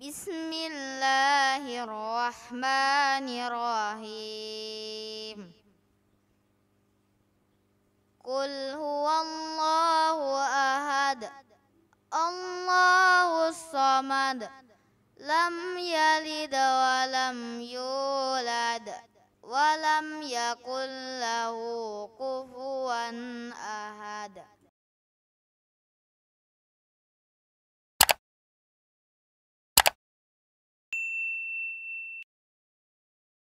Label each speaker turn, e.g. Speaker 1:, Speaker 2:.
Speaker 1: بسم الله الرحمن الرحيم قل هو الله أحد الله الصمد لم يلد ولم يولد ولم يكن